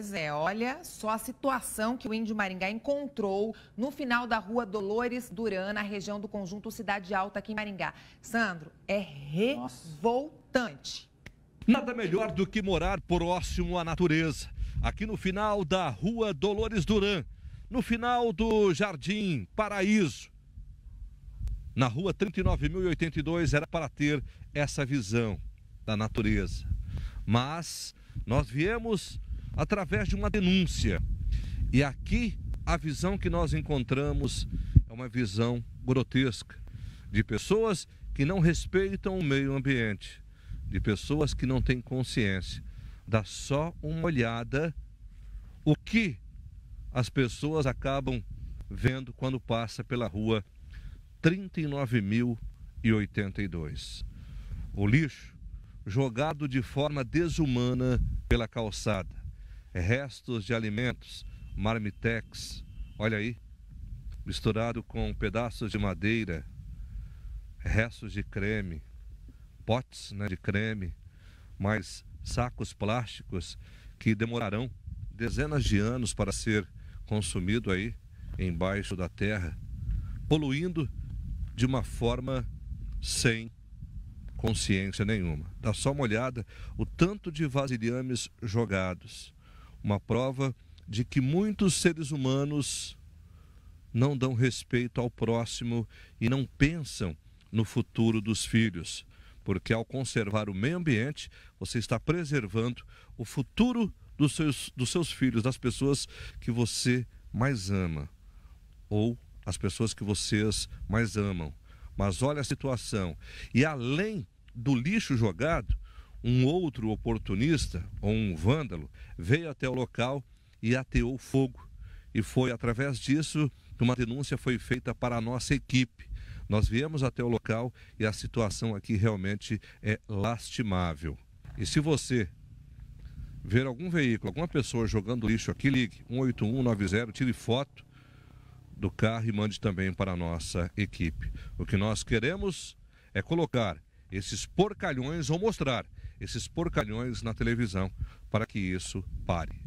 Pois é, olha só a situação que o Índio Maringá encontrou no final da rua Dolores Duran, na região do conjunto Cidade Alta, aqui em Maringá. Sandro, é revoltante. Nada melhor do que morar próximo à natureza. Aqui no final da rua Dolores Duran, no final do Jardim Paraíso. Na rua 39.082 era para ter essa visão da natureza. Mas nós viemos através de uma denúncia. E aqui a visão que nós encontramos é uma visão grotesca de pessoas que não respeitam o meio ambiente, de pessoas que não têm consciência. Dá só uma olhada o que as pessoas acabam vendo quando passa pela rua 39.082. O lixo jogado de forma desumana pela calçada restos de alimentos, marmitex, olha aí, misturado com pedaços de madeira, restos de creme, potes né, de creme, mais sacos plásticos que demorarão dezenas de anos para ser consumido aí embaixo da terra, poluindo de uma forma sem consciência nenhuma. Dá só uma olhada o tanto de vasilhames jogados uma prova de que muitos seres humanos não dão respeito ao próximo e não pensam no futuro dos filhos, porque ao conservar o meio ambiente, você está preservando o futuro dos seus, dos seus filhos, das pessoas que você mais ama, ou as pessoas que vocês mais amam. Mas olha a situação. E além do lixo jogado, um outro oportunista, ou um vândalo, veio até o local e ateou fogo. E foi através disso que uma denúncia foi feita para a nossa equipe. Nós viemos até o local e a situação aqui realmente é lastimável. E se você ver algum veículo, alguma pessoa jogando lixo aqui, ligue 18190, tire foto do carro e mande também para a nossa equipe. O que nós queremos é colocar esses porcalhões ou mostrar esses porcalhões na televisão para que isso pare.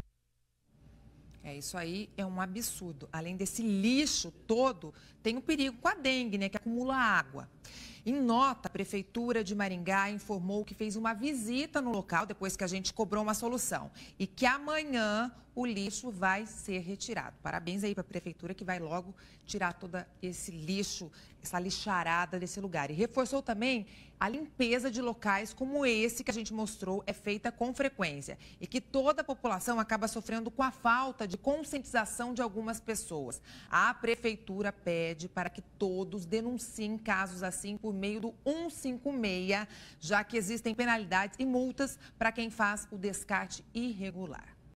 É, isso aí é um absurdo. Além desse lixo todo, tem o um perigo com a dengue, né, que acumula água. Em nota, a Prefeitura de Maringá informou que fez uma visita no local depois que a gente cobrou uma solução e que amanhã o lixo vai ser retirado. Parabéns aí para a prefeitura que vai logo tirar todo esse lixo, essa lixarada desse lugar. E reforçou também a limpeza de locais como esse que a gente mostrou é feita com frequência e que toda a população acaba sofrendo com a falta de conscientização de algumas pessoas. A prefeitura pede para que todos denunciem casos assim por meio do 156, já que existem penalidades e multas para quem faz o descarte irregular.